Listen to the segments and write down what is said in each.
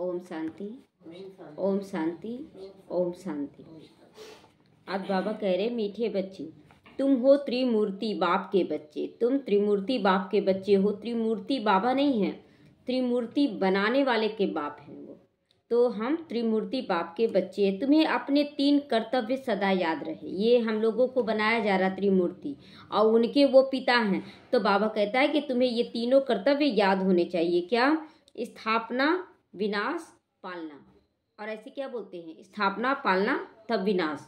ओम शांति ओम शांति ओम शांति आज बाबा कह रहे मीठे बच्चे तुम हो त्रिमूर्ति बाप के बच्चे तुम त्रिमूर्ति बाप के बच्चे हो त्रिमूर्ति बाबा नहीं है त्रिमूर्ति बनाने वाले के बाप हैं वो तो हम त्रिमूर्ति बाप के बच्चे हैं तुम्हें अपने तीन कर्तव्य सदा याद रहे ये हम लोगों को बनाया जा रहा त्रिमूर्ति और उनके वो पिता हैं तो बाबा कहता है कि तुम्हें ये तीनों कर्तव्य याद होने चाहिए क्या स्थापना विनाश पालना और ऐसे क्या बोलते हैं स्थापना पालना तब विनाश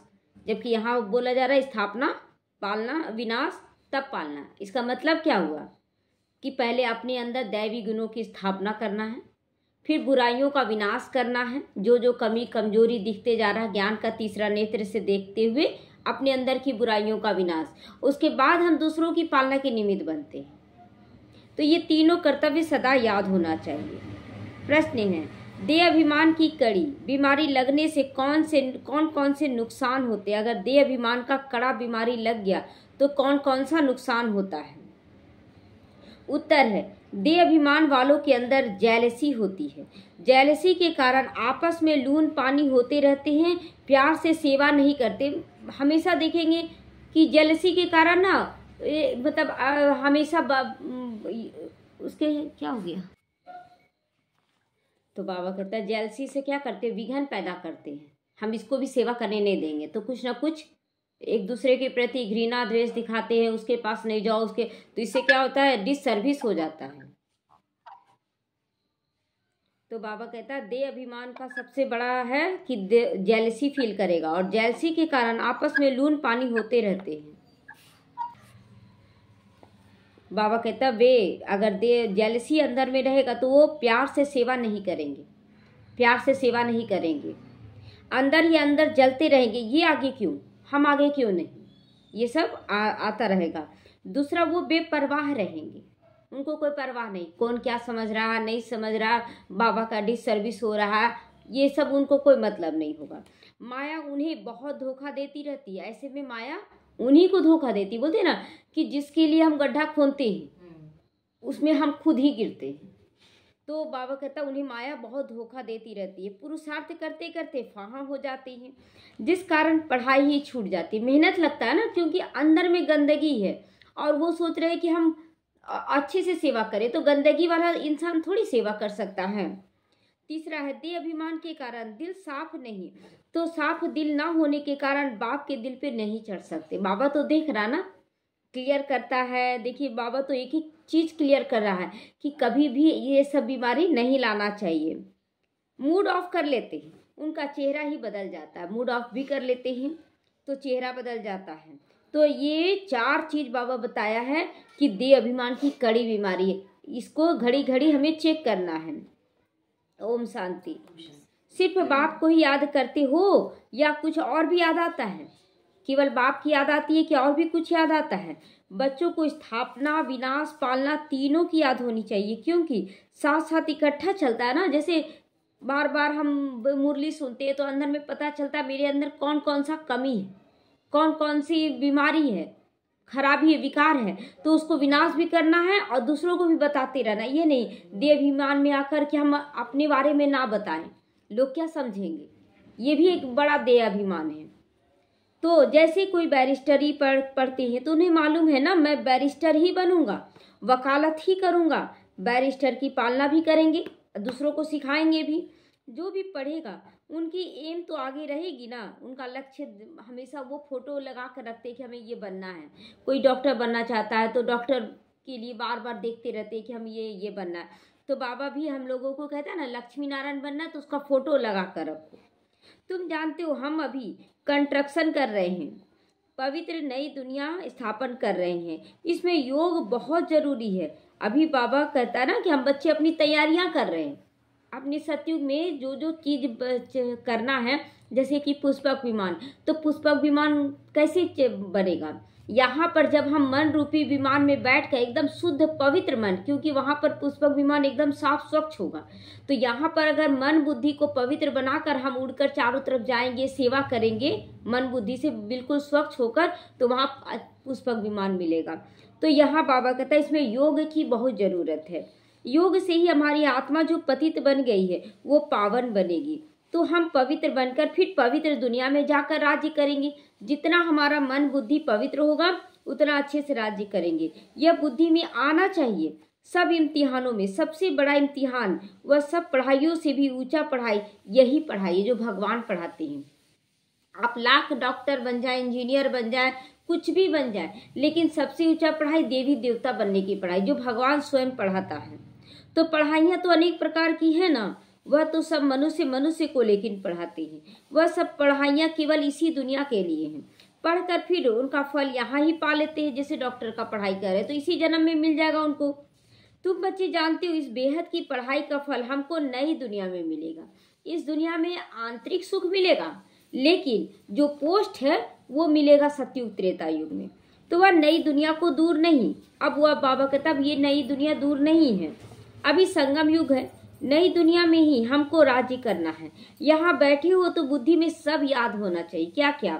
जबकि यहाँ बोला जा रहा है स्थापना पालना विनाश तब पालना इसका मतलब क्या हुआ कि पहले अपने अंदर दैवी गुणों की स्थापना करना है फिर बुराइयों का विनाश करना है जो जो कमी कमजोरी दिखते जा रहा है ज्ञान का तीसरा नेत्र से देखते हुए अपने अंदर की बुराइयों का विनाश उसके बाद हम दूसरों की पालना के निमित्त बनते हैं तो ये तीनों कर्तव्य सदा याद होना चाहिए प्रश्न है देह अभिमान की कड़ी बीमारी लगने से कौन से कौन कौन से नुकसान होते हैं अगर देह अभिमान का कड़ा बीमारी लग गया तो कौन कौन सा नुकसान होता है उत्तर है देह अभिमान वालों के अंदर जैलसी होती है जैलसी के कारण आपस में लून पानी होते रहते हैं प्यार से सेवा नहीं करते हमेशा देखेंगे कि जैलसी के कारण ना मतलब हमेशा उसके क्या हो गया तो बाबा कहता है जेलसी से क्या करते विघन पैदा करते हैं हम इसको भी सेवा करने नहीं देंगे तो कुछ ना कुछ एक दूसरे के प्रति घृणा द्वेष दिखाते हैं उसके पास नहीं जाओ उसके तो इससे क्या होता है डिसर्विस हो जाता है तो बाबा कहता है दे अभिमान का सबसे बड़ा है कि जेलसी फील करेगा और जेलसी के कारण आपस में लून पानी होते रहते हैं बाबा कहता वे अगर दे जेलसी अंदर में रहेगा तो वो प्यार से सेवा नहीं करेंगे प्यार से सेवा नहीं करेंगे अंदर ही अंदर जलते रहेंगे ये आगे क्यों हम आगे क्यों नहीं ये सब आ, आता रहेगा दूसरा वो बेपरवाह रहेंगे उनको कोई परवाह नहीं कौन क्या समझ रहा नहीं समझ रहा बाबा का डिस सर्विस हो रहा ये सब उनको कोई मतलब नहीं होगा माया उन्हें बहुत धोखा देती रहती है ऐसे में माया उन्हीं को धोखा देती बोलते ना कि जिसके लिए हम गड्ढा खोदते हैं हम्म। उसमें हम खुद ही गिरते हैं तो बाबा कहता उन्हें माया बहुत धोखा देती रहती है पुरुषार्थ करते करते फाहा हो जाते हैं जिस कारण पढ़ाई ही छूट जाती है मेहनत लगता है ना क्योंकि अंदर में गंदगी है और वो सोच रहे हैं कि हम अच्छे से सेवा करें तो गंदगी वाला इंसान थोड़ी सेवा कर सकता है तीसरा है दे अभिमान के कारण दिल साफ नहीं तो साफ दिल ना होने के कारण बाप के दिल पे नहीं चढ़ सकते बाबा तो देख रहा ना क्लियर करता है देखिए बाबा तो एक ही चीज़ क्लियर कर रहा है कि कभी भी ये सब बीमारी नहीं लाना चाहिए मूड ऑफ कर लेते हैं उनका चेहरा ही बदल जाता है मूड ऑफ भी कर लेते हैं तो चेहरा बदल जाता है तो ये चार चीज़ बाबा बताया है कि दे अभिमान की कड़ी बीमारी है इसको घड़ी घड़ी हमें चेक करना है ओम शांति सिर्फ बाप को ही याद करते हो या कुछ और भी याद आता है केवल बाप की याद आती है कि और भी कुछ याद आता है बच्चों को स्थापना विनाश पालना तीनों की याद होनी चाहिए क्योंकि साथ साथ इकट्ठा चलता है ना जैसे बार बार हम मुरली सुनते हैं तो अंदर में पता चलता है मेरे अंदर कौन कौन सा कमी है कौन कौन सी बीमारी है खराबी है विकार है तो उसको विनाश भी करना है और दूसरों को भी बताते रहना ये नहीं देवभिमान में आकर के हम अपने बारे में ना बताएं लोग क्या समझेंगे ये भी एक बड़ा अभिमान है तो जैसे कोई बैरिस्टर ही पढ़ पढ़ते हैं तो उन्हें मालूम है ना मैं बैरिस्टर ही बनूंगा वकालत ही करूंगा बैरिस्टर की पालना भी करेंगे दूसरों को सिखाएंगे भी जो भी पढ़ेगा उनकी एम तो आगे रहेगी ना उनका लक्ष्य हमेशा वो फोटो लगा कर रखते हैं कि हमें ये बनना है कोई डॉक्टर बनना चाहता है तो डॉक्टर के लिए बार बार देखते रहते कि हम ये ये बनना है तो बाबा भी हम लोगों को कहता है ना लक्ष्मी नारायण बनना है तो उसका फ़ोटो लगा कर रखो तुम जानते हो हम अभी कंस्ट्रक्शन कर रहे हैं पवित्र नई दुनिया स्थापन कर रहे हैं इसमें योग बहुत ज़रूरी है अभी बाबा कहता है ना कि हम बच्चे अपनी तैयारियां कर रहे हैं अपने सतयुग में जो जो चीज करना है जैसे कि पुष्पक विमान तो पुष्पक विमान कैसे बनेगा यहाँ पर जब हम मन रूपी विमान में बैठ कर एकदम शुद्ध पवित्र मन क्योंकि वहाँ पर पुष्पक विमान एकदम साफ स्वच्छ होगा तो यहाँ पर अगर मन बुद्धि को पवित्र बनाकर हम उड़कर चारों तरफ जाएंगे सेवा करेंगे मन बुद्धि से बिल्कुल स्वच्छ होकर तो वहाँ पुष्पक विमान मिलेगा तो यहाँ बाबा कहता है इसमें योग की बहुत ज़रूरत है योग से ही हमारी आत्मा जो पतित बन गई है वो पावन बनेगी तो हम पवित्र बनकर फिर पवित्र दुनिया में जाकर राज्य करेंगे जितना हमारा मन बुद्धि पवित्र होगा उतना अच्छे से राज्य करेंगे यह बुद्धि में आना चाहिए सब इम्तिहानों में सबसे बड़ा इम्तिहान वह सब पढ़ाइयों से भी ऊंचा पढ़ाई यही पढ़ाई जो भगवान पढ़ाते हैं आप लाख डॉक्टर बन जाए इंजीनियर बन जाए कुछ भी बन जाए लेकिन सबसे ऊंचा पढ़ाई देवी देवता बनने की पढ़ाई जो भगवान स्वयं पढ़ाता है तो पढ़ाइयाँ तो अनेक प्रकार की हैं ना वह तो सब मनुष्य मनुष्य को लेकिन पढ़ाते हैं वह सब पढ़ाइयाँ केवल इसी दुनिया के लिए हैं पढ़कर फिर उनका फल यहाँ ही पा लेते हैं जैसे डॉक्टर का पढ़ाई करे तो इसी जन्म में मिल जाएगा उनको तुम बच्चे जानते हो इस बेहद की पढ़ाई का फल हमको नई दुनिया में मिलेगा इस दुनिया में आंतरिक सुख मिलेगा लेकिन जो पोस्ट है वो मिलेगा सत्युग त्रेता युग में तो वह नई दुनिया को दूर नहीं अब वह बाबा कहता ये नई दुनिया दूर नहीं है अभी संगम युग है नई दुनिया में ही हमको राजी करना है यहाँ बैठे हो तो बुद्धि में सब याद होना चाहिए क्या क्या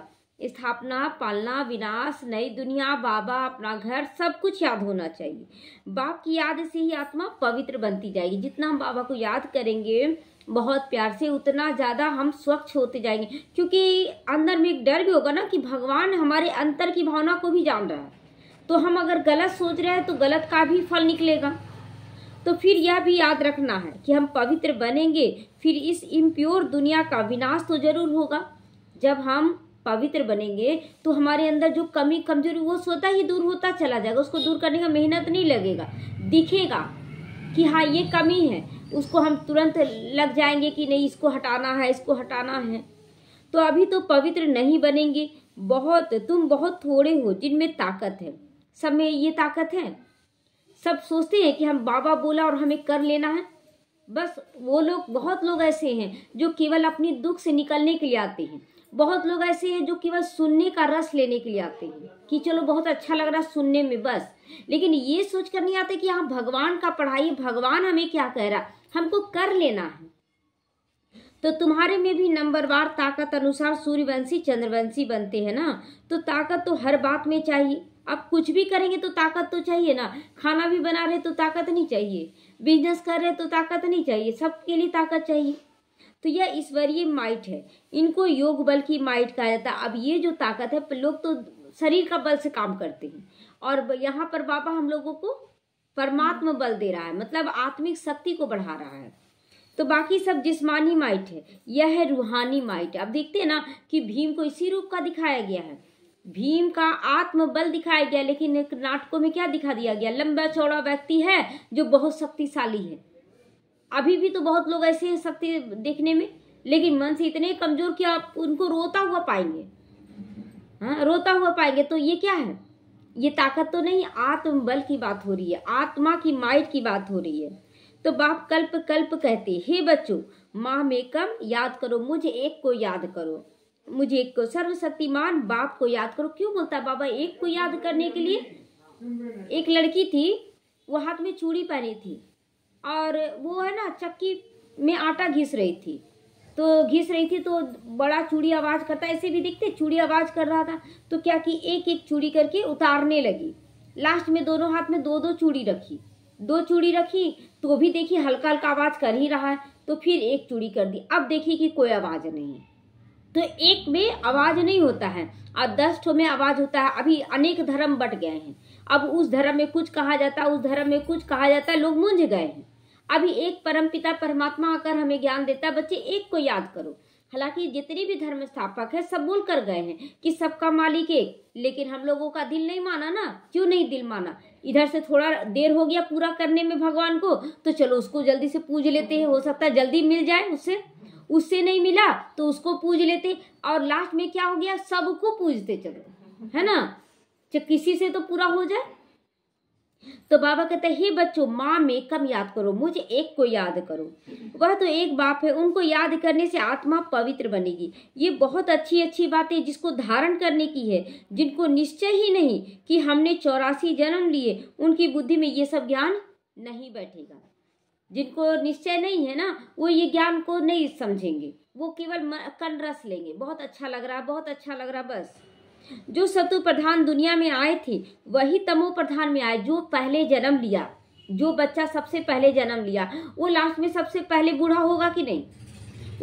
स्थापना पालना विनाश नई दुनिया बाबा अपना घर सब कुछ याद होना चाहिए बाप की याद से ही आत्मा पवित्र बनती जाएगी जितना हम बाबा को याद करेंगे बहुत प्यार से उतना ज़्यादा हम स्वच्छ होते जाएंगे क्योंकि अंदर में एक डर भी होगा ना कि भगवान हमारे अंतर की भावना को भी जान रहा है तो हम अगर गलत सोच रहे हैं तो गलत का भी फल निकलेगा तो फिर यह भी याद रखना है कि हम पवित्र बनेंगे फिर इस इम्प्योर दुनिया का विनाश तो जरूर होगा जब हम पवित्र बनेंगे तो हमारे अंदर जो कमी कमजोरी वो स्वतः ही दूर होता चला जाएगा उसको दूर करने का मेहनत नहीं लगेगा दिखेगा कि हाँ ये कमी है उसको हम तुरंत लग जाएंगे कि नहीं इसको हटाना है इसको हटाना है तो अभी तो पवित्र नहीं बनेंगे बहुत तुम बहुत थोड़े हो जिनमें ताकत है सब में ये ताकत है सब सोचते हैं कि हम बाबा बोला और हमें कर लेना है बस वो लोग बहुत लोग ऐसे हैं जो केवल अपनी दुख से निकलने के लिए आते हैं बहुत लोग ऐसे हैं जो केवल सुनने का रस लेने के लिए आते हैं कि चलो बहुत अच्छा लग रहा है सुनने में बस लेकिन ये सोच कर नहीं आते कि हम हाँ, भगवान का पढ़ाई भगवान हमें क्या कह रहा हमको कर लेना है तो तुम्हारे में भी नंबरवार ताकत अनुसार सूर्यवंशी चंद्रवंशी बनते हैं ना तो ताकत तो हर बात में चाहिए आप कुछ भी करेंगे तो ताकत तो चाहिए ना खाना भी बना रहे तो ताकत नहीं चाहिए बिजनेस कर रहे तो ताकत नहीं चाहिए सबके लिए ताकत चाहिए तो यह ईश्वरीय माइट है इनको योग बल की माइट कहा जाता है अब ये जो ताकत है लोग तो शरीर का बल से काम करते हैं और यहाँ पर बाबा हम लोगों को परमात्मा बल दे रहा है मतलब आत्मिक शक्ति को बढ़ा रहा है तो बाकी सब जिस्मानी माइट है यह है रूहानी माइट अब देखते हैं ना कि भीम को इसी रूप का दिखाया गया है भीम का आत्मबल दिखाया गया लेकिन नाटकों में क्या दिखा दिया गया लंबा चौड़ा व्यक्ति है जो बहुत शक्तिशाली है अभी भी तो बहुत लोग ऐसे हैं शक्ति देखने में लेकिन मन से इतने कमजोर कि आप उनको रोता हुआ पाएंगे हा? रोता हुआ पाएंगे तो ये क्या है ये ताकत तो नहीं आत्मबल की बात हो रही है आत्मा की माइट की बात हो रही है तो बाप कल्प कल्प कहते हे बच्चों माँ में कम याद करो मुझे एक को याद करो मुझे एक सर्वशक्तिमान बाप को याद करो क्यों बोलता बाबा एक को याद करने के लिए एक लड़की थी वो हाथ में चूड़ी पहनी थी और वो है ना चक्की में आटा घिस रही थी तो घिस रही थी तो बड़ा चूड़ी आवाज़ करता ऐसे भी देखते चूड़ी आवाज़ कर रहा था तो क्या कि एक एक चूड़ी करके उतारने लगी लास्ट में दोनों हाथ में दो दो चूड़ी रखी दो चूड़ी रखी तो भी देखी हल्का हल्का आवाज़ कर ही रहा है तो फिर एक चूड़ी कर दी अब देखी कि कोई आवाज़ नहीं तो एक में आवाज़ नहीं होता है और दस ठो में आवाज़ होता है अभी अनेक धर्म बट गए हैं अब उस धर्म में कुछ कहा जाता है उस धर्म में कुछ कहा जाता है लोग मूंझ गए हैं अभी एक परमपिता परमात्मा आकर हमें ज्ञान देता है बच्चे एक को याद करो हालांकि जितने भी धर्म स्थापक है सब बोल कर गए हैं कि सबका मालिक एक लेकिन हम लोगों का दिल नहीं माना ना क्यों नहीं दिल माना इधर से थोड़ा देर हो गया पूरा करने में भगवान को तो चलो उसको जल्दी से पूज लेते हैं हो सकता है जल्दी मिल जाए उससे उससे नहीं मिला तो उसको पूज लेते और लास्ट में क्या हो गया सबको पूजते चलो है ना जब किसी से तो पूरा हो जाए तो बाबा कहते हे बच्चों माँ में कम याद करो मुझे एक को याद करो वह तो एक बाप है उनको याद करने से आत्मा पवित्र बनेगी ये बहुत अच्छी अच्छी बातें जिसको धारण करने की है जिनको निश्चय ही नहीं कि हमने चौरासी जन्म लिए उनकी बुद्धि में ये सब ज्ञान नहीं बैठेगा जिनको निश्चय नहीं है ना वो ये ज्ञान को नहीं समझेंगे वो केवल कन रस लेंगे बहुत अच्छा लग रहा बहुत अच्छा लग रहा बस जो सतु प्रधान दुनिया में आए थे वही तमो प्रधान में आए जो पहले जन्म लिया जो बच्चा सबसे पहले जन्म लिया वो लास्ट में सबसे पहले बूढ़ा होगा कि नहीं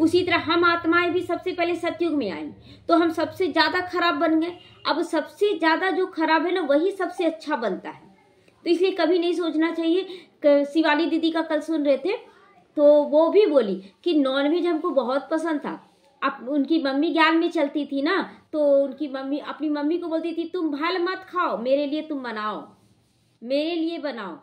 उसी तरह हम आत्माएं भी सबसे पहले सतयुग में आई तो हम सबसे ज़्यादा खराब बन गए अब सबसे ज़्यादा जो खराब है ना वही सबसे अच्छा बनता है तो इसलिए कभी नहीं सोचना चाहिए शिवाली दीदी का कल सुन रहे थे तो वो भी बोली कि नॉनवेज हमको बहुत पसंद था अब उनकी मम्मी ज्ञान में चलती थी ना तो उनकी मम्मी अपनी मम्मी को बोलती थी तुम भल मत खाओ मेरे लिए तुम बनाओ मेरे लिए बनाओ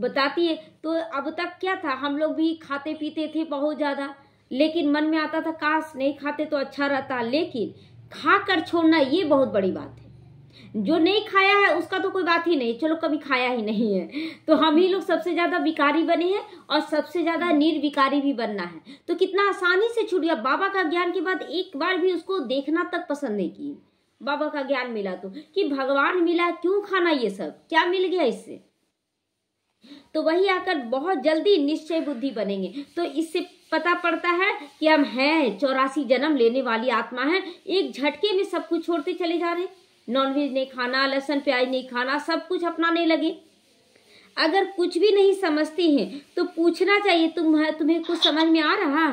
बताती है तो अब तक क्या था हम लोग भी खाते पीते थे बहुत ज़्यादा लेकिन मन में आता था काश नहीं खाते तो अच्छा रहता लेकिन खा कर छोड़ना ये बहुत बड़ी बात है जो नहीं खाया है उसका तो कोई बात ही नहीं चलो कभी खाया ही नहीं है तो हम ही लोग सबसे ज़्यादा विकारी बने हैं और सबसे ज़्यादा निर्विकारी भी बनना है तो कितना आसानी से छूट गया बाबा का ज्ञान के बाद एक बार भी उसको देखना तक पसंद नहीं की बाबा का ज्ञान मिला तो कि भगवान मिला क्यों खाना ये सब क्या मिल गया इससे तो वही आकर बहुत जल्दी निश्चय बुद्धि बनेंगे तो इससे पता पड़ता है कि हम हैं चौरासी जन्म लेने वाली आत्मा है एक झटके में सब कुछ छोड़ते चले जा रहे हैं नॉनवेज नहीं खाना लहसुन प्याज नहीं खाना सब कुछ अपनाने लगे अगर कुछ भी नहीं समझती हैं तो पूछना चाहिए तुम तुम्हें कुछ समझ में आ रहा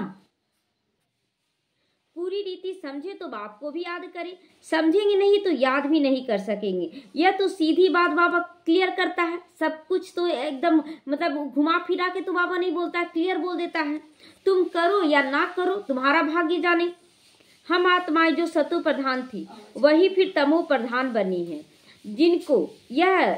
पूरी रीति समझे तो बाप को भी याद करें समझेंगे नहीं तो याद भी नहीं कर सकेंगे यह तो सीधी बात बाबा क्लियर करता है सब कुछ तो एकदम मतलब घुमा फिरा के तो बाबा नहीं बोलता क्लियर बोल देता है तुम करो या ना करो तुम्हारा भाग्य जाने हम आत्माएं जो सतु प्रधान थी वही फिर तमो प्रधान बनी है जिनको यह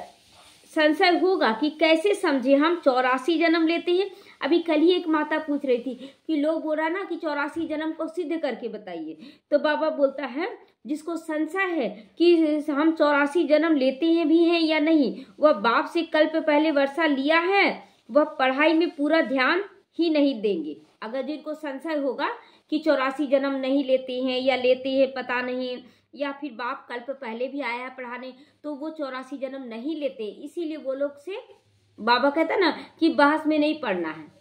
संशय होगा कि कैसे समझे हम चौरासी जन्म लेते हैं अभी कल ही एक माता पूछ रही थी कि लोग बोल रहा ना कि चौरासी जन्म को सिद्ध करके बताइए तो बाबा बोलता है जिसको संशय है कि हम चौरासी जन्म लेते हैं भी हैं या नहीं वह बाप से कल्प पहले वर्षा लिया है वह पढ़ाई में पूरा ध्यान ही नहीं देंगे अगर जिनको संशय होगा कि चौरासी जन्म नहीं लेते हैं या लेते हैं पता नहीं या फिर बाप कल्प तो पहले भी आया है पढ़ाने तो वो चौरासी जन्म नहीं लेते इसीलिए वो लोग से बाबा कहता ना कि बहस में नहीं पढ़ना है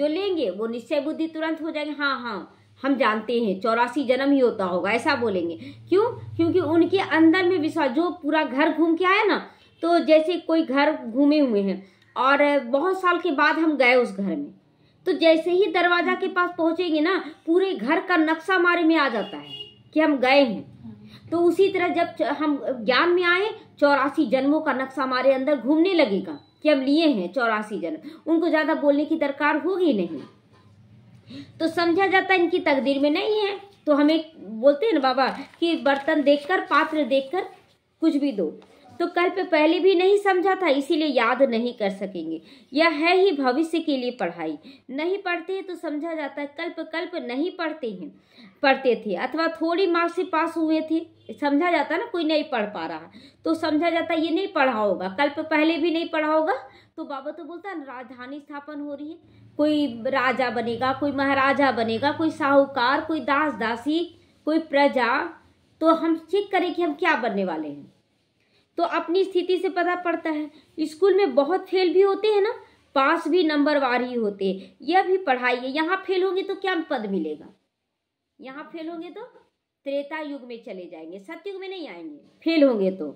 जो लेंगे वो निश्चय बुद्धि तुरंत हो जाएगी हाँ हाँ हम जानते हैं चौरासी जन्म ही होता होगा ऐसा बोलेंगे क्यों क्योंकि उनके अंदर में विश्वास जो पूरा घर घूम के आया ना तो जैसे कोई घर घूमे हुए हैं और बहुत साल के बाद हम गए उस घर में तो जैसे ही दरवाजा के पास पहुंचेंगे ना पूरे घर का नक्शा हमारे में आ जाता है कि हम गए हैं तो उसी तरह जब हम ज्ञान में आए चौरासी जन्मों का नक्शा हमारे अंदर घूमने लगेगा कि हम लिए हैं चौरासी जन्म उनको ज़्यादा बोलने की दरकार होगी नहीं तो समझा जाता है इनकी तकदीर में नहीं है तो हमें बोलते हैं ना बाबा कि बर्तन देखकर पात्र देखकर कुछ भी दो तो कल पे पहले भी नहीं समझा था इसीलिए याद नहीं कर सकेंगे यह है ही भविष्य के लिए पढ़ाई नहीं पढ़ते हैं तो समझा जाता है कल्प कल्प नहीं पढ़ते हैं पढ़ते थे अथवा थोड़ी मार्क्स से पास हुए थे समझा जाता ना कोई नहीं पढ़ पा रहा तो समझा जाता ये नहीं पढ़ा होगा कल्प पहले भी नहीं पढ़ा होगा तो बाबा तो बोलता है राजधानी स्थापन हो रही है कोई राजा बनेगा कोई महाराजा बनेगा कोई साहूकार कोई दास दासी कोई प्रजा तो हम चेक करें कि हम क्या बनने वाले हैं तो अपनी स्थिति से पता पड़ता है स्कूल में बहुत फेल भी होते हैं ना पास भी नंबर वार ही होते यह भी पढ़ाई है यहाँ फेल होंगे तो क्या पद मिलेगा यहाँ फेल होंगे तो त्रेता युग में चले जाएंगे सत्युग में नहीं आएंगे फेल होंगे तो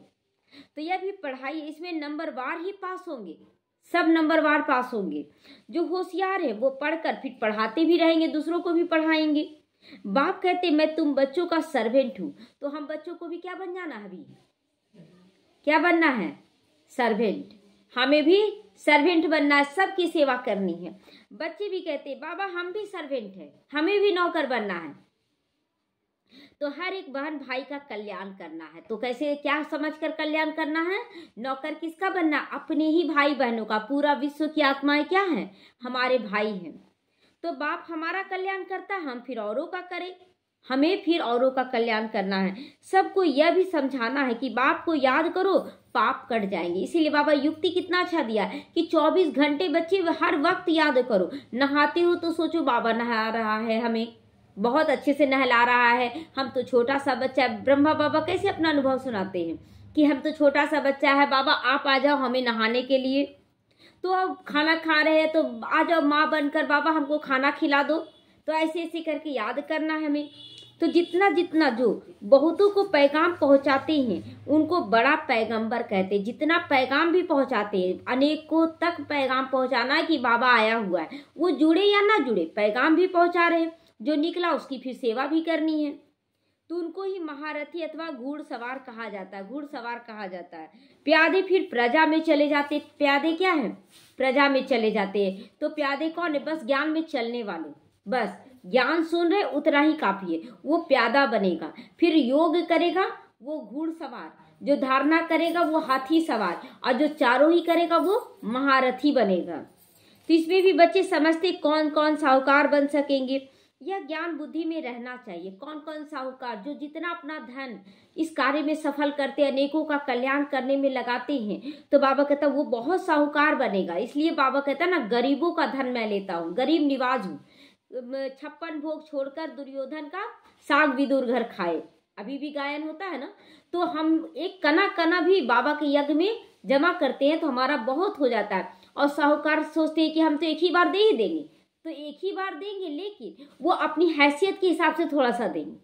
तो यह भी पढ़ाई है इसमें नंबर वार ही पास होंगे सब नंबर वार पास होंगे जो होशियार है वो पढ़कर फिर पढ़ाते भी रहेंगे दूसरों को भी पढ़ाएंगे बाप कहते मैं तुम बच्चों का सर्वेंट हूँ तो हम बच्चों को भी क्या बन जाना अभी क्या बनना है सर्वेंट हमें भी सर्वेंट बनना है सबकी सेवा करनी है बच्चे भी कहते हैं बाबा हम भी सर्वेंट है हमें भी नौकर बनना है तो हर एक बहन भाई का कल्याण करना है तो कैसे क्या समझ कर कल्याण करना है नौकर किसका बनना अपने ही भाई बहनों का पूरा विश्व की आत्माएं क्या है हमारे भाई हैं तो बाप हमारा कल्याण करता हम फिर औरों का करें हमें फिर औरों का कल्याण करना है सबको यह भी समझाना है कि बाप को याद करो पाप कट जाएंगे इसीलिए बाबा युक्ति कितना अच्छा दिया कि 24 घंटे बच्चे हर वक्त याद करो नहाते हो तो सोचो बाबा नहा रहा है हमें बहुत अच्छे से नहला रहा है हम तो छोटा सा बच्चा है ब्रह्मा बाबा कैसे अपना अनुभव सुनाते हैं कि हम तो छोटा सा बच्चा है बाबा आप आ जाओ हमें नहाने के लिए तो अब खाना खा रहे हैं तो आ जाओ माँ बनकर बाबा हमको खाना खिला दो तो ऐसे ऐसे करके याद करना है हमें तो जितना जितना जो बहुतों को पैगाम पहुंचाते हैं उनको बड़ा पैगंबर कहते हैं जितना पैगाम भी पहुंचाते हैं अनेकों तक पैगाम पहुंचाना है कि बाबा आया हुआ है वो जुड़े या ना जुड़े पैगाम भी पहुंचा रहे हैं जो निकला उसकी फिर सेवा भी करनी है तो उनको ही महारथी अथवा घुड़सवार सवार कहा जाता है घुड़सवार सवार कहा जाता है प्यादे फिर प्रजा में चले जाते प्यादे क्या है प्रजा में चले जाते हैं तो प्यादे कौन है बस ज्ञान में चलने वाले बस ज्ञान सुन रहे उतना ही काफ़ी है वो प्यादा बनेगा फिर योग करेगा वो घुड़ सवार जो धारणा करेगा वो हाथी सवार और जो चारों ही करेगा वो महारथी बनेगा तो इसमें भी बच्चे समझते कौन कौन साहूकार बन सकेंगे यह ज्ञान बुद्धि में रहना चाहिए कौन कौन साहूकार जो जितना अपना धन इस कार्य में सफल करते अनेकों का कल्याण करने में लगाते हैं तो बाबा कहता वो बहुत साहूकार बनेगा इसलिए बाबा कहता ना गरीबों का धन मैं लेता हूँ गरीब निवाज हूँ छप्पन भोग छोड़कर दुर्योधन का साग विदुर घर खाए अभी भी गायन होता है ना तो हम एक कना कना भी बाबा के यज्ञ में जमा करते हैं तो हमारा बहुत हो जाता है और साहूकार सोचते हैं कि हम तो एक ही बार दे ही देंगे तो एक ही बार देंगे लेकिन वो अपनी हैसियत के हिसाब से थोड़ा सा देंगे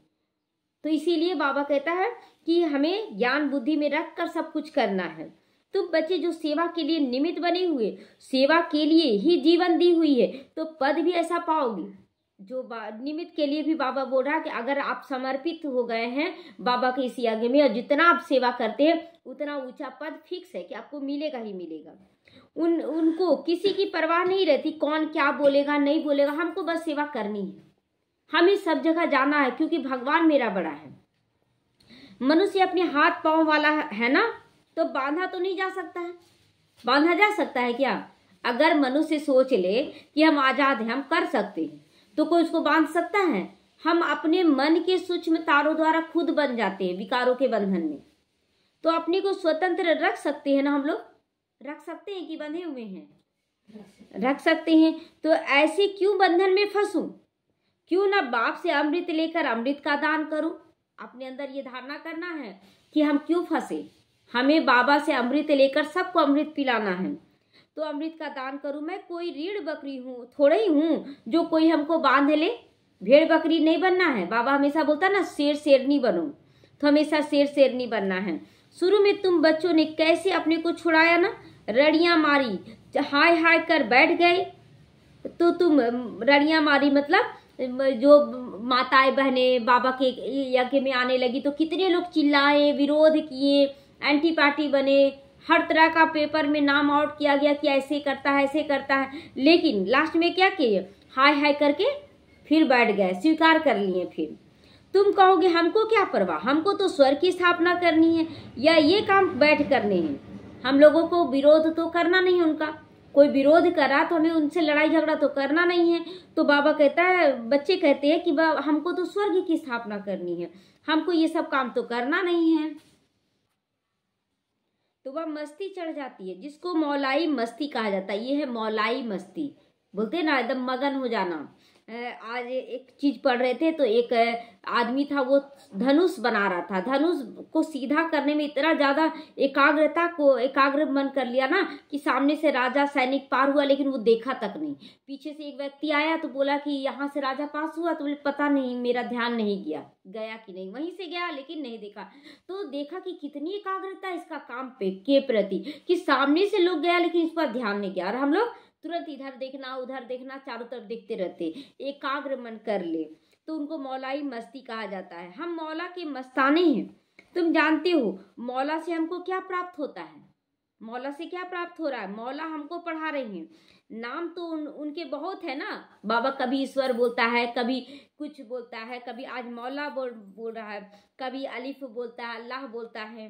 तो इसीलिए बाबा कहता है कि हमें ज्ञान बुद्धि में रख कर सब कुछ करना है तुम बच्चे जो सेवा के लिए निमित्त बने हुए सेवा के लिए ही जीवन दी हुई है तो पद भी ऐसा पाओगे जो निमित्त के लिए भी बाबा बोल रहा है कि अगर आप समर्पित हो गए हैं बाबा के इसी यज्ञ में और जितना आप सेवा करते हैं उतना ऊंचा पद फिक्स है कि आपको मिलेगा ही मिलेगा उन उनको किसी की परवाह नहीं रहती कौन क्या बोलेगा नहीं बोलेगा हमको बस सेवा करनी है हमें सब जगह जाना है क्योंकि भगवान मेरा बड़ा है मनुष्य अपने हाथ पाँव वाला है ना तो बांधा तो नहीं जा सकता है बांधा जा सकता है क्या अगर मनुष्य सोच ले कि हम आजाद हैं हम कर सकते हैं तो कोई उसको बांध सकता है हम अपने मन के सूक्ष्म तारों द्वारा खुद बन जाते हैं विकारों के बंधन में तो अपने को स्वतंत्र रख सकते हैं ना हम लोग रख सकते हैं कि बंधे हुए हैं रख सकते हैं तो ऐसे क्यों बंधन में फंसू क्यों ना बाप से अमृत लेकर अमृत का दान करूं अपने अंदर ये धारणा करना है कि हम क्यों फंसे हमें बाबा से अमृत लेकर सबको अमृत पिलाना है तो अमृत का दान करूं मैं कोई रीढ़ बकरी हूँ थोड़ा ही हूँ जो कोई हमको बांध ले भेड़ बकरी नहीं बनना है बाबा हमेशा बोलता ना शेर शेरनी बनो तो हमेशा शेर शेरनी बनना है शुरू में तुम बच्चों ने कैसे अपने को छुड़ाया ना रड़ियाँ मारी हाय हाय कर बैठ गए तो तुम रड़ियाँ मारी मतलब जो माताएं बहने बाबा के यज्ञ में आने लगी तो कितने लोग चिल्लाए विरोध किए एंटी पार्टी बने हर तरह का पेपर में नाम आउट किया गया कि ऐसे करता है ऐसे करता है लेकिन लास्ट में क्या किए हाय हाय करके फिर बैठ गए स्वीकार कर लिए फिर तुम कहोगे हमको क्या परवाह हमको तो स्वर की स्थापना करनी है या ये काम बैठ करने हैं हम लोगों को विरोध तो करना नहीं उनका कोई विरोध करा तो हमें उनसे लड़ाई झगड़ा तो करना नहीं है तो बाबा कहता है बच्चे कहते हैं कि हमको तो स्वर्ग की स्थापना करनी है हमको ये सब काम तो करना नहीं है तो वह मस्ती चढ़ जाती है जिसको मौलाई मस्ती कहा जाता है ये है मौलाई मस्ती बोलते हैं ना एकदम मगन हो जाना आज एक चीज पढ़ रहे थे तो एक आदमी था वो धनुष बना रहा था धनुष को सीधा करने में इतना ज्यादा एकाग्रता को एकाग्र मन कर लिया ना कि सामने से राजा सैनिक पार हुआ लेकिन वो देखा तक नहीं पीछे से एक व्यक्ति आया तो बोला कि यहाँ से राजा पास हुआ तो पता नहीं मेरा ध्यान नहीं गया गया कि नहीं वहीं से गया लेकिन नहीं देखा तो देखा कि कितनी एकाग्रता इसका काम पे के प्रति कि सामने से लोग गया लेकिन इस पर ध्यान नहीं गया और हम लोग तुरंत इधर देखना उधर देखना चारों तरफ देखते रहते एकाग्र मन कर ले तो उनको मौलाई मस्ती कहा जाता है हम मौला के मस्ताने हैं तुम जानते हो मौला से हमको क्या प्राप्त होता है मौला से क्या प्राप्त हो रहा है मौला हमको पढ़ा रहे हैं नाम तो उन, उनके बहुत है ना बाबा कभी ईश्वर बोलता है कभी कुछ बोलता है कभी आज मौला बोल बोल रहा है कभी अलिफ बोलता है अल्लाह बोलता है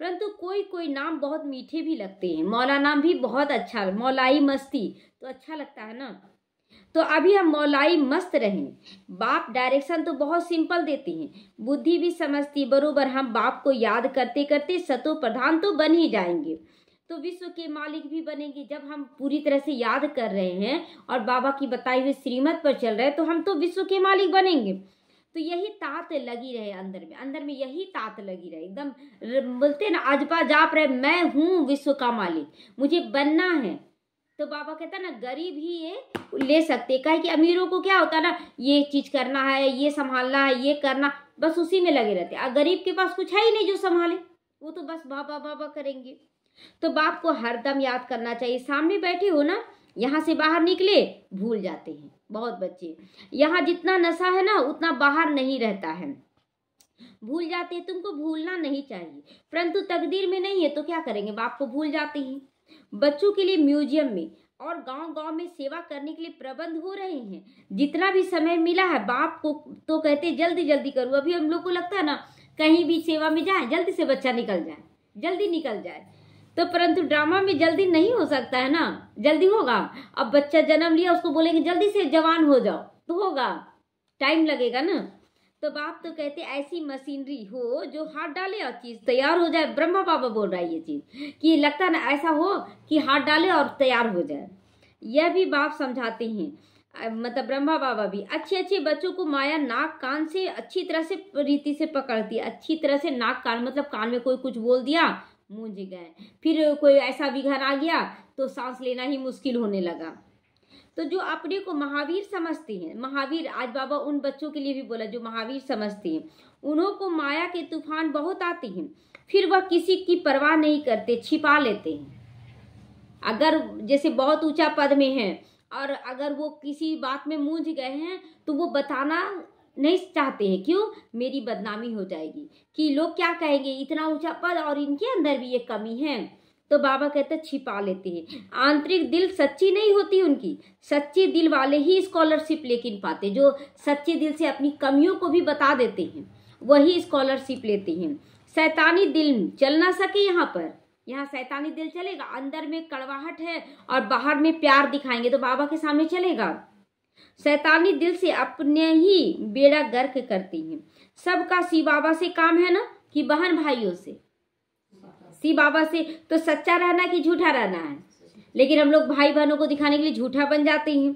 परंतु कोई कोई नाम बहुत मीठे भी लगते हैं मौला नाम भी बहुत अच्छा मौलाई मस्ती तो अच्छा लगता है ना तो अभी हम मौलाई मस्त रहें बाप डायरेक्शन तो बहुत सिंपल देते हैं बुद्धि भी समझती बरूबर हम बाप को याद करते करते सतो प्रधान तो बन ही जाएंगे तो विश्व के मालिक भी बनेंगे जब हम पूरी तरह से याद कर रहे हैं और बाबा की बताई हुई श्रीमत पर चल रहे हैं तो हम तो विश्व के मालिक बनेंगे तो यही तात लगी रहे अंदर में अंदर में यही तात लगी रहे एकदम बोलते ना अजपा जाप रहे मैं हूँ विश्व का मालिक मुझे बनना है तो बाबा कहता ना गरीब ही ये ले सकते कहे कि अमीरों को क्या होता ना ये चीज करना है ये संभालना है ये करना बस उसी में लगे रहते गरीब के पास कुछ है ही नहीं जो संभाले वो तो बस बाबा बाबा करेंगे तो बाप को हरदम याद करना चाहिए सामने बैठे हो ना यहाँ से बाहर निकले भूल जाते हैं बहुत बच्चे यहाँ जितना नशा है ना उतना बाहर नहीं रहता है भूल जाते हैं तुमको भूलना नहीं चाहिए परंतु तकदीर में नहीं है तो क्या करेंगे बाप को भूल जाते हैं बच्चों के लिए म्यूजियम में और गांव गांव में सेवा करने के लिए प्रबंध हो रहे हैं जितना भी समय मिला है बाप को तो कहते जल्दी जल्दी करो अभी हम लोग को लगता है ना कहीं भी सेवा में जाए जल्दी से बच्चा निकल जाए जल्दी निकल जाए तो परंतु ड्रामा में जल्दी नहीं हो सकता है ना जल्दी होगा अब बच्चा जन्म लिया उसको बोलेंगे जल्दी से जवान हो जाओ तो होगा टाइम लगेगा ना तो बाप तो कहते ऐसी मशीनरी हो जो हाथ डाले और चीज़ तैयार हो जाए ब्रह्मा बाबा बोल रहा है ये चीज़ कि लगता ना ऐसा हो कि हाथ डाले और तैयार हो जाए यह भी बाप समझाते हैं मतलब ब्रह्मा बाबा भी अच्छे अच्छे बच्चों को माया नाक कान से अच्छी तरह से रीति से पकड़ती है अच्छी तरह से नाक कान मतलब कान में कोई कुछ बोल दिया मूंझ गए फिर कोई ऐसा विघन आ गया तो सांस लेना ही मुश्किल होने लगा तो जो अपने को महावीर समझती हैं महावीर आज बाबा उन बच्चों के लिए भी बोला जो महावीर समझती हैं उन्हों को माया के तूफान बहुत आते हैं फिर वह किसी की परवाह नहीं करते छिपा लेते हैं अगर जैसे बहुत ऊंचा पद में हैं और अगर वो किसी बात में मूझ गए हैं तो वो बताना नहीं चाहते हैं क्यों मेरी बदनामी हो जाएगी कि लोग क्या कहेंगे इतना ऊंचा पद और इनके अंदर भी ये कमी है तो बाबा कहते छिपा लेते हैं आंतरिक दिल सच्ची नहीं होती उनकी सच्चे दिल वाले ही स्कॉलरशिप लेकिन पाते जो सच्चे दिल से अपनी कमियों को भी बता देते हैं वही स्कॉलरशिप लेते हैं सैतानी दिल चल ना सके यहाँ पर यहाँ सैतानी दिल चलेगा अंदर में कड़वाहट है और बाहर में प्यार दिखाएंगे तो बाबा के सामने चलेगा शैतानी दिल से अपने ही बेड़ा गर्क करती है सबका शिव बाबा से काम है ना कि बहन भाइयों से शिव बाबा से तो सच्चा रहना कि झूठा रहना है लेकिन हम लोग भाई बहनों को दिखाने के लिए झूठा बन जाते हैं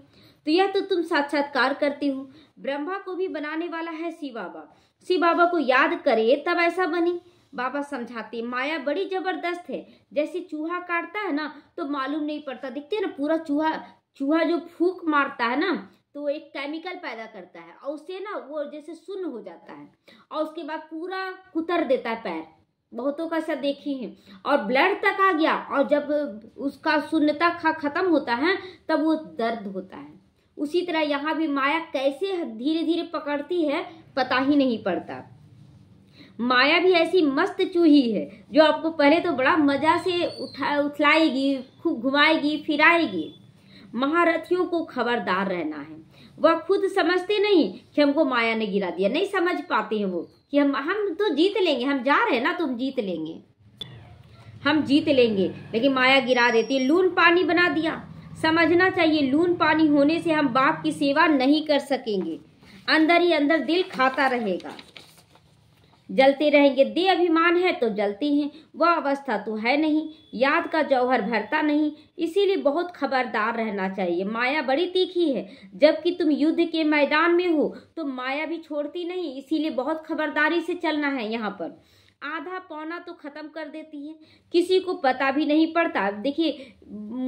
तो यह तो तुम साक्षात्कार करती हो ब्रह्मा को भी बनाने वाला है शिव बाबा शिव बाबा को याद करे तब ऐसा बने बाबा समझाते माया बड़ी जबरदस्त है जैसे चूहा काटता है ना तो मालूम नहीं पड़ता दिखते हैं ना पूरा चूहा चूहा जो फूक मारता है ना तो एक केमिकल पैदा करता है और उससे ना वो जैसे सुन्न हो जाता है और उसके बाद पूरा कुतर देता है पैर बहुतों का ऐसा देखी है और ब्लड तक आ गया और जब उसका शून्यता खा खत्म होता है तब वो दर्द होता है उसी तरह यहाँ भी माया कैसे धीरे धीरे पकड़ती है पता ही नहीं पड़ता माया भी ऐसी मस्त चूही है जो आपको पहले तो बड़ा मजा से उठा उथलाएगी खूब घुमाएगी फिराएगी महारथियों को खबरदार रहना है वह खुद समझते नहीं कि हमको माया ने गिरा दिया नहीं समझ पाते हैं वो कि हम हम तो जीत लेंगे हम जा रहे हैं ना तो हम जीत लेंगे हम जीत लेंगे लेकिन माया गिरा देती है लून पानी बना दिया समझना चाहिए लून पानी होने से हम बाप की सेवा नहीं कर सकेंगे अंदर ही अंदर दिल खाता रहेगा जलते रहेंगे दे अभिमान है तो जलती हैं वह अवस्था तो है नहीं याद का जौहर भरता नहीं इसीलिए बहुत खबरदार रहना चाहिए माया बड़ी तीखी है जबकि तुम युद्ध के मैदान में हो तो माया भी छोड़ती नहीं इसीलिए बहुत खबरदारी से चलना है यहाँ पर आधा पौना तो ख़त्म कर देती है किसी को पता भी नहीं पड़ता देखिए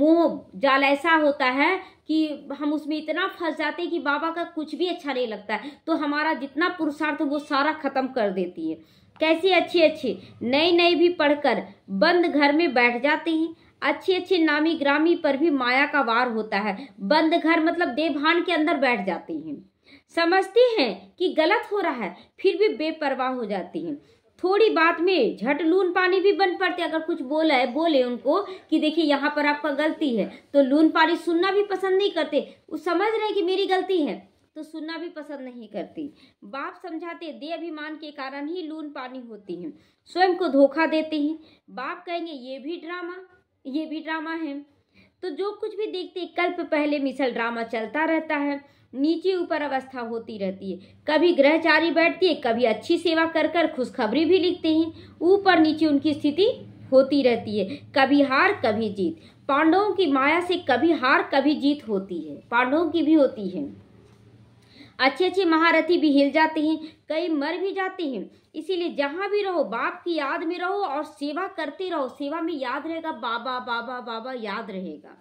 मोह जाल ऐसा होता है कि हम उसमें इतना फंस जाते हैं कि बाबा का कुछ भी अच्छा नहीं लगता है तो हमारा जितना पुरुषार्थ वो सारा ख़त्म कर देती है कैसी अच्छी अच्छी नई नई भी पढ़कर बंद घर में बैठ जाते हैं अच्छे अच्छे नामी ग्रामी पर भी माया का वार होता है बंद घर मतलब देवभान के अंदर बैठ जाते हैं समझते हैं कि गलत हो रहा है फिर भी बेपरवाह हो जाती हैं थोड़ी बात में झट लून पानी भी बन पड़ते अगर कुछ बोला है बोले उनको कि देखिए यहाँ पर आपका गलती है तो लून पानी सुनना भी पसंद नहीं करते वो समझ रहे कि मेरी गलती है तो सुनना भी पसंद नहीं करती बाप समझाते दे अभिमान के कारण ही लून पानी होती हैं स्वयं को धोखा देते हैं बाप कहेंगे ये भी ड्रामा ये भी ड्रामा है तो जो कुछ भी देखते कल्प पहले मिसल ड्रामा चलता रहता है नीचे ऊपर अवस्था होती रहती है कभी ग्रहचारी बैठती है कभी अच्छी सेवा कर कर खुशखबरी भी लिखते हैं ऊपर नीचे उनकी स्थिति होती रहती है कभी हार कभी जीत पांडवों की माया से कभी हार कभी जीत होती है पांडवों की भी होती है अच्छे अच्छे महारथी भी हिल जाते हैं कई मर भी जाते हैं इसीलिए जहाँ भी रहो बाप की याद में रहो और सेवा करते रहो सेवा में याद रहेगा बाबा बाबा बाबा याद रहेगा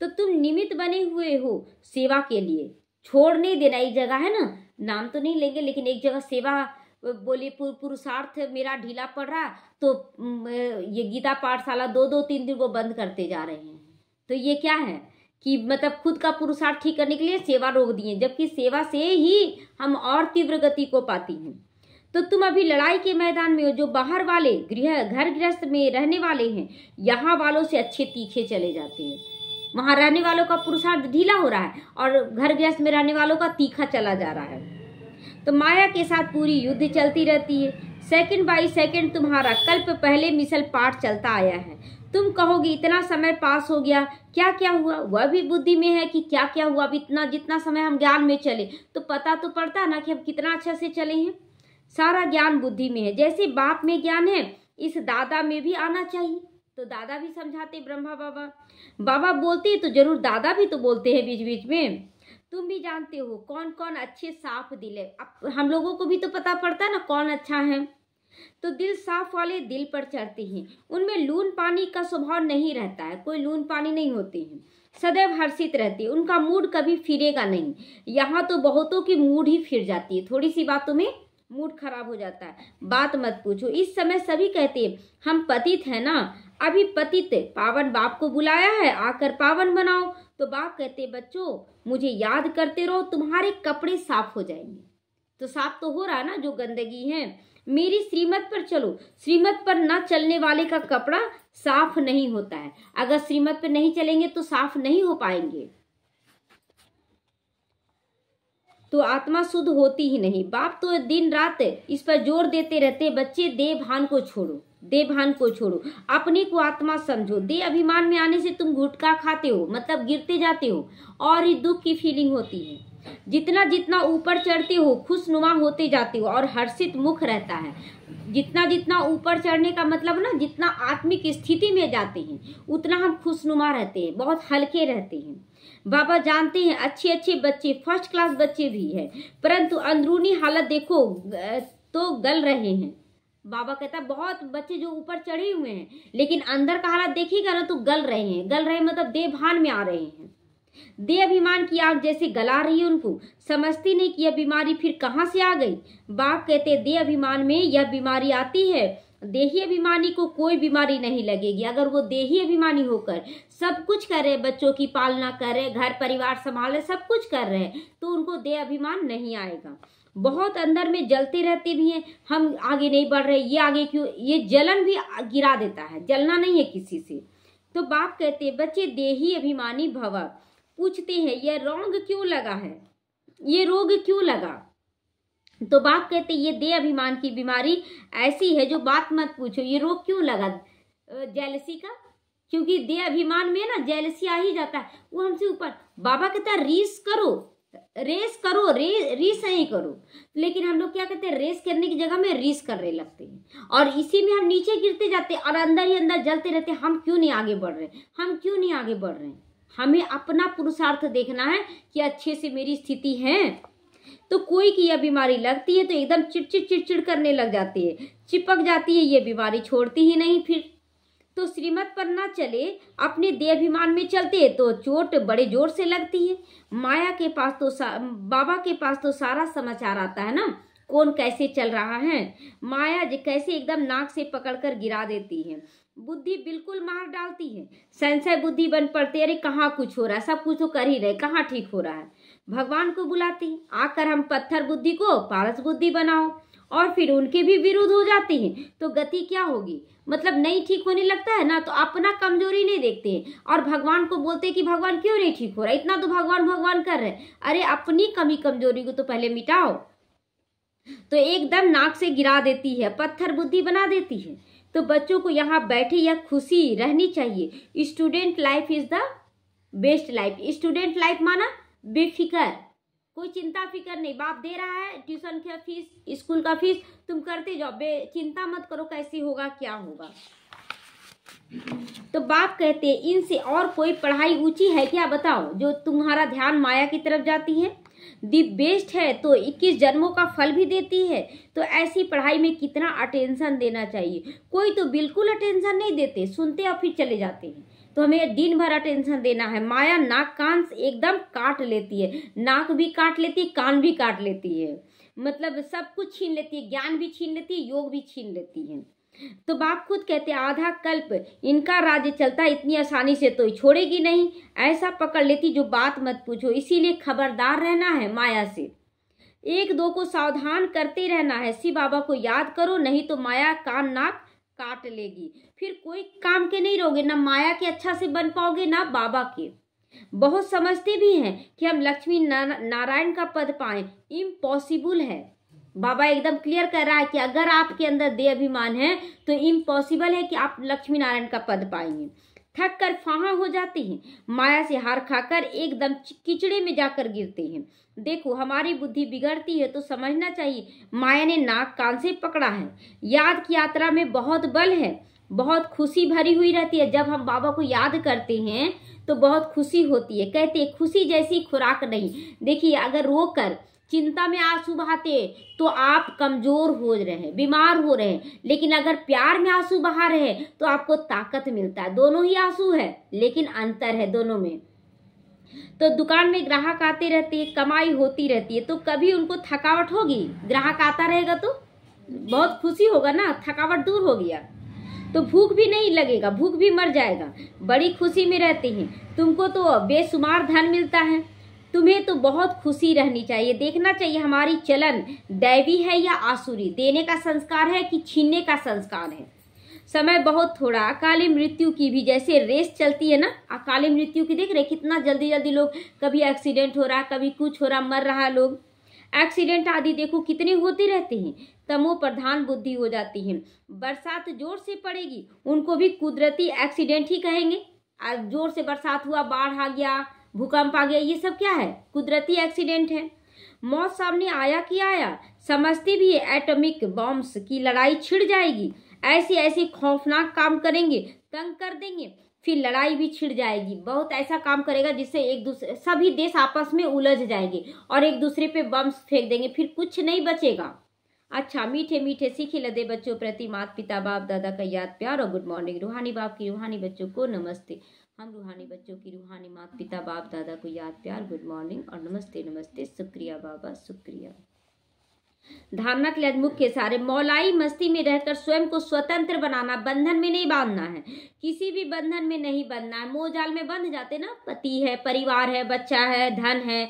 तो तुम निमित्त बने हुए हो सेवा के लिए छोड़ नहीं देना एक जगह है ना नाम तो नहीं लेंगे लेकिन एक जगह सेवा बोली पुरुषार्थ मेरा ढीला पड़ रहा तो ये गीता पाठशाला दो दो तीन दिन को बंद करते जा रहे हैं तो ये क्या है कि मतलब खुद का पुरुषार्थ ठीक करने के लिए सेवा रोक दिए जबकि सेवा से ही हम और तीव्र गति को पाती हैं तो तुम अभी लड़ाई के मैदान में हो जो बाहर वाले गृह घर गृहस्थ में रहने वाले हैं यहाँ वालों से अच्छे तीखे चले जाते हैं वहां रहने वालों का पुरुषार्थ ढीला हो रहा है और घर गृहस्थ में रहने वालों का तीखा चला जा रहा है तो माया के साथ पूरी युद्ध चलती रहती है सेकंड बाई सेकंड तुम्हारा कल्प पहले मिसल पाठ चलता आया है तुम कहोगे इतना समय पास हो गया क्या क्या हुआ वह भी बुद्धि में है कि क्या क्या हुआ अब इतना जितना समय हम ज्ञान में चले तो पता तो पड़ता ना कि हम कितना अच्छा से चले हैं सारा ज्ञान बुद्धि में है जैसे बाप में ज्ञान है इस दादा में भी आना चाहिए तो दादा भी समझाते ब्रह्मा बाबा बाबा बोलते हैं तो जरूर दादा भी तो बोलते हैं बीच बीच में तुम भी जानते हो कौन कौन अच्छे साफ दिल है अब हम लोगों को भी तो पता पड़ता है ना कौन अच्छा है तो दिल साफ वाले दिल पर चढ़ते हैं उनमें लून पानी का स्वभाव नहीं रहता है कोई लून पानी नहीं होते हैं सदैव हर्षित रहते हैं उनका मूड कभी फिरेगा नहीं यहाँ तो बहुतों की मूड ही फिर जाती है थोड़ी सी बातों में मूड खराब हो जाता है बात मत पूछो इस समय सभी कहते हैं हम पतित हैं ना अभी पति पावन बाप को बुलाया है आकर पावन बनाओ तो बाप कहते बच्चों मुझे याद करते रहो तुम्हारे कपड़े साफ हो जाएंगे तो साफ तो हो रहा ना जो गंदगी है मेरी श्रीमत पर चलो श्रीमत पर ना चलने वाले का कपड़ा साफ नहीं होता है अगर श्रीमत पर नहीं चलेंगे तो साफ नहीं हो पाएंगे तो आत्मा शुद्ध होती ही नहीं बाप तो दिन रात इस पर जोर देते रहते बच्चे भान को छोड़ो भान को छोड़ो अपने को आत्मा समझो दे अभिमान में आने से तुम गुटका खाते हो मतलब गिरते जाते हो और ही दुख की फीलिंग होती है जितना जितना ऊपर चढ़ते हो खुशनुमा होते जाते हो और हर्षित मुख रहता है जितना जितना ऊपर चढ़ने का मतलब ना जितना आत्मिक स्थिति में जाते हैं उतना हम खुशनुमा रहते हैं बहुत हल्के रहते हैं बाबा जानते हैं अच्छे अच्छे बच्चे फर्स्ट क्लास बच्चे भी हैं परंतु अंदरूनी हालत देखो तो गल रहे हैं बाबा कहता बहुत बच्चे जो ऊपर चढ़े हुए हैं लेकिन अंदर का हालत देखिएगा ना तो गल रहे हैं गल रहे मतलब देवभान में आ रहे हैं दे अभिमान की आग जैसे गला रही है उनको समझती नहीं कि यह बीमारी फिर कहाँ से आ गई बाप कहते दे अभिमान में यह बीमारी आती है देही अभिमानी को कोई बीमारी नहीं लगेगी अगर वो देही अभिमानी होकर सब कुछ कर रहे बच्चों की पालना कर रहे घर परिवार संभाले सब कुछ कर रहे तो उनको देह अभिमान नहीं आएगा बहुत अंदर में जलते रहते भी हैं हम आगे नहीं बढ़ रहे ये आगे क्यों ये जलन भी गिरा देता है जलना नहीं है किसी से तो बाप कहते हैं बच्चे देही अभिमानी भवा पूछते हैं यह रोंग क्यों लगा है ये रोग क्यों लगा तो बाप कहते ये दे अभिमान की बीमारी ऐसी है जो बात मत पूछो ये रोग क्यों लगा जेलसी का क्योंकि दे अभिमान में ना जेलसी आ ही जाता है वो हमसे ऊपर बाबा कहता रीस करो रेस करो रे रीस नहीं करो लेकिन हम लोग क्या कहते हैं रेस करने की जगह में रीस करने लगते हैं और इसी में हम नीचे गिरते जाते हैं और अंदर ही अंदर जलते रहते हैं हम क्यों नहीं आगे बढ़ रहे हम क्यों नहीं आगे बढ़ रहे हमें अपना पुरुषार्थ देखना है कि अच्छे से मेरी स्थिति है तो कोई की यह बीमारी लगती है तो एकदम चिड़चिड़ चिड़चिड़ करने लग जाती है चिपक जाती है ये बीमारी छोड़ती ही नहीं फिर तो श्रीमत पर ना चले अपने देहाभिमान में चलते तो चोट बड़े जोर से लगती है माया के पास तो बाबा के पास तो सारा समाचार आता है ना कौन कैसे चल रहा है माया कैसे एकदम नाक से पकड़कर गिरा देती है बुद्धि बिल्कुल मार डालती है संशय बुद्धि बन पड़ती है अरे कहाँ कुछ हो रहा है सब कुछ तो कर ही रहे कहाँ ठीक हो रहा है भगवान को बुलाती आकर हम पत्थर बुद्धि को पारस बुद्धि बनाओ और फिर उनके भी विरुद्ध हो जाते हैं तो गति क्या होगी मतलब नहीं ठीक होने लगता है ना तो अपना कमजोरी नहीं देखते हैं और भगवान को बोलते हैं कि भगवान क्यों नहीं ठीक हो रहा इतना तो भगवान भगवान कर रहे हैं अरे अपनी कमी कमजोरी को तो पहले मिटाओ तो एकदम नाक से गिरा देती है पत्थर बुद्धि बना देती है तो बच्चों को यहाँ बैठे या खुशी रहनी चाहिए student life is the best life student life माना बेफिकर कोई चिंता फिकर नहीं बाप दे रहा है ट्यूशन का फीस स्कूल का फीस तुम करते जाओ बे चिंता मत करो कैसे होगा क्या होगा तो बाप कहते हैं इनसे और कोई पढ़ाई ऊंची है क्या बताओ जो तुम्हारा ध्यान माया की तरफ जाती है दी बेस्ट है तो 21 जन्मों का फल भी देती है तो ऐसी पढ़ाई में कितना अटेंशन देना चाहिए कोई तो बिल्कुल अटेंशन नहीं देते सुनते और फिर चले जाते हैं तो हमें दिन भर अटेंशन देना है माया नाक कान एकदम काट लेती है नाक भी काट लेती है कान भी काट लेती है मतलब सब कुछ छीन लेती है ज्ञान भी छीन लेती है योग भी छीन लेती है तो बाप खुद कहते आधा कल्प इनका राज्य चलता इतनी आसानी से तो छोड़ेगी नहीं ऐसा पकड़ लेती जो बात मत पूछो इसीलिए खबरदार रहना है माया से एक दो को सावधान करते रहना है शिव बाबा को याद करो नहीं तो माया कान नाक काट लेगी फिर कोई काम के नहीं रहोगे ना माया के अच्छा से बन पाओगे ना बाबा के बहुत समझते भी हैं कि हम लक्ष्मी नारायण का पद पाए इम्पॉसिबल है बाबा एकदम क्लियर कर रहा है कि अगर आपके अंदर दे अभिमान है तो इम्पॉसिबल है कि आप लक्ष्मी नारायण का पद पाएंगे थक कर फाहा हो जाते हैं माया से हार खाकर एकदम किचड़े में जाकर गिरते हैं देखो हमारी बुद्धि बिगड़ती है तो समझना चाहिए माया ने नाक कान से पकड़ा है याद की यात्रा में बहुत बल है बहुत खुशी भरी हुई रहती है जब हम बाबा को याद करते हैं तो बहुत खुशी होती है कहते हैं खुशी जैसी खुराक नहीं देखिए अगर रोकर चिंता में आंसू बहाते तो आप कमज़ोर हो रहे हैं बीमार हो रहे हैं लेकिन अगर प्यार में आंसू बहा रहे तो आपको ताकत मिलता है दोनों ही आंसू है लेकिन अंतर है दोनों में तो दुकान में ग्राहक आते रहते हैं कमाई होती रहती है तो कभी उनको थकावट होगी ग्राहक आता रहेगा तो बहुत खुशी होगा ना थकावट दूर हो गया तो भूख भी नहीं लगेगा भूख भी मर जाएगा बड़ी खुशी में रहते हैं तुमको तो बेशुमार धन मिलता है तुम्हें तो बहुत खुशी रहनी चाहिए देखना चाहिए हमारी चलन दैवी है या आसुरी देने का संस्कार है कि छीनने का संस्कार है समय बहुत थोड़ा अकाली मृत्यु की भी जैसे रेस चलती है ना अकाली मृत्यु की देख रहे कितना जल्दी जल्दी लोग कभी एक्सीडेंट हो रहा कभी कुछ हो रहा मर रहा लोग एक्सीडेंट आदि देखो कितने होते रहते हैं तमो प्रधान बुद्धि हो जाती है बरसात जोर से पड़ेगी उनको भी कुदरती एक्सीडेंट ही कहेंगे जोर से बरसात हुआ बाढ़ आ गया भूकंप आ गया ये सब क्या है कुदरती एक्सीडेंट है मौत सामने आया कि आया समझती भी एटॉमिक बॉम्ब्स की लड़ाई छिड़ जाएगी ऐसे ऐसे खौफनाक काम करेंगे तंग कर देंगे फिर लड़ाई भी छिड़ जाएगी बहुत ऐसा काम करेगा जिससे एक दूसरे सभी देश आपस में उलझ जाएंगे और एक दूसरे पे बम्स फेंक देंगे फिर कुछ नहीं बचेगा अच्छा मीठे मीठे सीखी लदे बच्चों प्रति मात पिता बाप दादा का याद प्यार और गुड मॉर्निंग रूहानी बाप की रूहानी बच्चों को नमस्ते हम रूहानी बच्चों की रूहानी मात पिता बाप दादा को याद प्यार गुड मॉर्निंग और नमस्ते नमस्ते शुक्रिया बाबा शुक्रिया धारणा के लिए मुख्य सारे मौलाई मस्ती में रहकर स्वयं को स्वतंत्र बनाना बंधन में नहीं बांधना है किसी भी बंधन में नहीं बंधना है मोह में बंध जाते ना पति है परिवार है बच्चा है धन है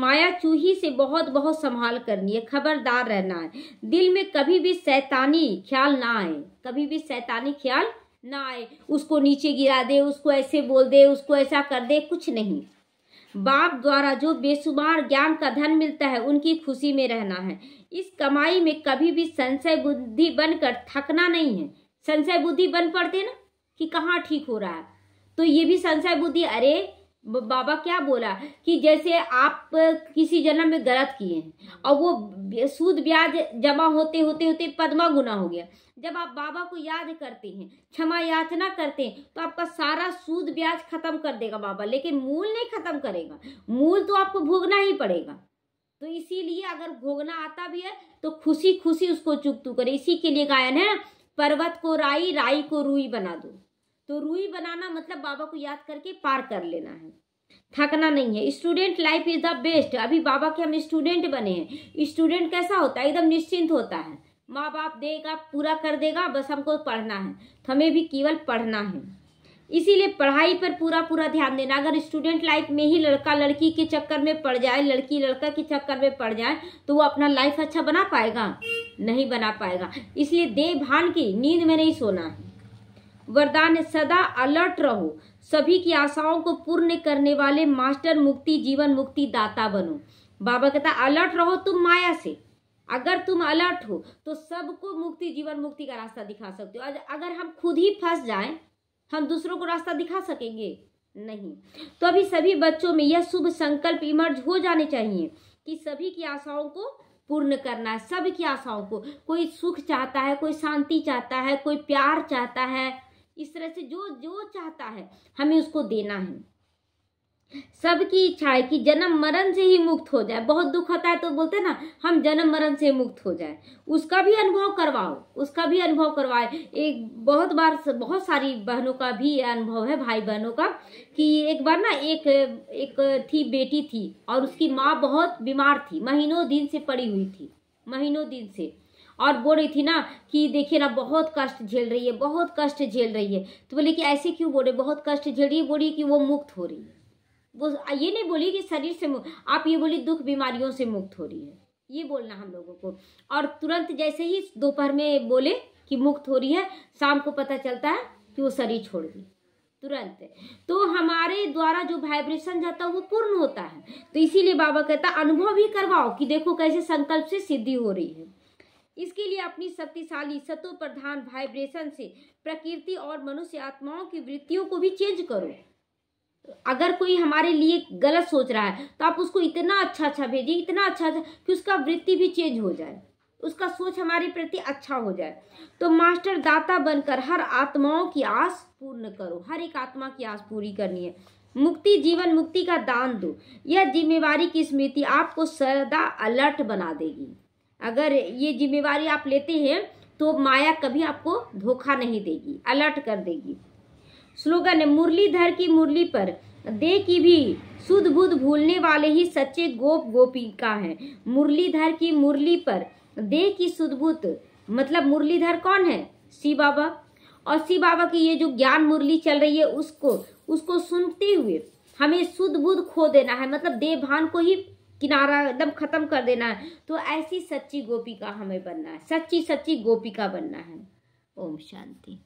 माया चूही से बहुत बहुत संभाल करनी है खबरदार रहना है दिल में कभी भी सैतानी ख्याल ना आए कभी भी सैतानी ख्याल ना आए उसको नीचे गिरा दे उसको ऐसे बोल दे उसको ऐसा कर दे कुछ नहीं बाप द्वारा जो बेसुमार ज्ञान का धन मिलता है उनकी खुशी में रहना है इस कमाई में कभी भी संशय बुद्धि बनकर थकना नहीं है संशय बुद्धि बन पड़ते ना कि कहाँ ठीक हो रहा है तो ये भी संशय बुद्धि अरे बाबा क्या बोला कि जैसे आप किसी जन्म में गलत किए और वो सूद ब्याज जमा होते होते होते पदमा गुना हो गया जब आप बाबा को याद करते हैं क्षमा याचना करते हैं तो आपका सारा सूद ब्याज खत्म कर देगा बाबा लेकिन मूल नहीं खत्म करेगा मूल तो आपको भोगना ही पड़ेगा तो इसीलिए अगर भोगना आता भी है तो खुशी खुशी उसको चुप तू करे इसी के लिए गायन है पर्वत को राई राई को रुई बना दो तो रुई बनाना मतलब बाबा को याद करके पार कर लेना है थकना नहीं है student life is the best अभी बाबा के हम स्टूडेंट बने हैं स्टूडेंट कैसा होता है एकदम निश्चिंत होता है माँ बाप देगा पूरा कर देगा बस हमको पढ़ना है तो हमें भी केवल पढ़ना है इसीलिए पढ़ाई पर पूरा पूरा ध्यान देना अगर स्टूडेंट लाइफ में ही लड़का लड़की के चक्कर में पड़ जाए लड़की लड़का के चक्कर में पड़ जाए तो वो अपना लाइफ अच्छा बना पाएगा नहीं बना पाएगा इसलिए देह भान की नींद में नहीं सोना है वरदान सदा अलर्ट रहो सभी की आशाओं को पूर्ण करने वाले मास्टर मुक्ति जीवन मुक्ति दाता बनो बाबा कहता अलर्ट रहो तुम माया से अगर तुम अलर्ट हो तो सबको मुक्ति जीवन मुक्ति का रास्ता दिखा सकते हो अगर हम खुद ही फंस जाएं हम दूसरों को रास्ता दिखा सकेंगे नहीं तो अभी सभी बच्चों में यह शुभ संकल्प इमर्ज हो जाने चाहिए कि सभी की आशाओं को पूर्ण करना है सब की आशाओं को कोई सुख चाहता है कोई शांति चाहता है कोई प्यार चाहता है इस तरह से जो जो चाहता है हमें उसको देना है सबकी इच्छा है कि जन्म मरण से ही मुक्त हो जाए बहुत दुख होता है तो बोलते ना हम जन्म मरण से मुक्त हो जाए उसका भी अनुभव करवाओ उसका भी अनुभव करवाए एक बहुत बार बहुत सारी बहनों का भी अनुभव है भाई बहनों का कि एक बार ना एक एक थी बेटी थी और उसकी माँ बहुत बीमार थी महीनों दिन से पड़ी हुई थी महीनों दिन से और बोल रही थी ना कि देखिए ना बहुत कष्ट झेल रही है बहुत कष्ट झेल रही है तो बोले कि ऐसे क्यों बोल रहे बहुत कष्ट झेल रही है बोली कि वो मुक्त हो रही है वो ये नहीं बोली कि शरीर से मुक्त आप ये बोली दुख बीमारियों से मुक्त हो रही है ये बोलना हम लोगों को और तुरंत जैसे ही दोपहर में बोले कि मुक्त हो रही है शाम को पता चलता है कि वो शरीर छोड़ दी तुरंत तो हमारे द्वारा जो वाइब्रेशन जाता है वो पूर्ण होता है तो इसीलिए बाबा कहता अनुभव भी करवाओ कि देखो कैसे संकल्प से सिद्धि हो रही है इसके लिए अपनी शक्तिशाली सतो प्रधान वाइब्रेशन से प्रकृति और मनुष्य आत्माओं की वृत्तियों को भी चेंज करो अगर कोई हमारे लिए गलत सोच रहा है तो आप उसको इतना अच्छा अच्छा भेजिए इतना अच्छा अच्छा कि उसका वृत्ति भी चेंज हो जाए उसका सोच हमारे प्रति अच्छा हो जाए तो मास्टर दाता बनकर हर आत्माओं की आस पूर्ण करो हर एक आत्मा की आस पूरी करनी है मुक्ति जीवन मुक्ति का दान दो यह जिम्मेवारी की स्मृति आपको सदा अलर्ट बना देगी अगर ये जिम्मेवारी आप लेते हैं तो माया कभी आपको धोखा नहीं देगी अलर्ट कर देगी स्लोगन मुरलीधर की मुरली पर दे की भी सुध बुद्ध भूलने वाले ही सच्चे गोप का है मुरलीधर की मुरली पर दे की सुधबुत मतलब मुरलीधर कौन है शिव बाबा और शिव बाबा की ये जो ज्ञान मुरली चल रही है उसको उसको सुनते हुए हमें सुध बुद्ध खो देना है मतलब देवभान को ही किनारा एकदम खत्म कर देना है तो ऐसी सच्ची गोपिका हमें बनना है सच्ची सच्ची गोपी का बनना है ओम शांति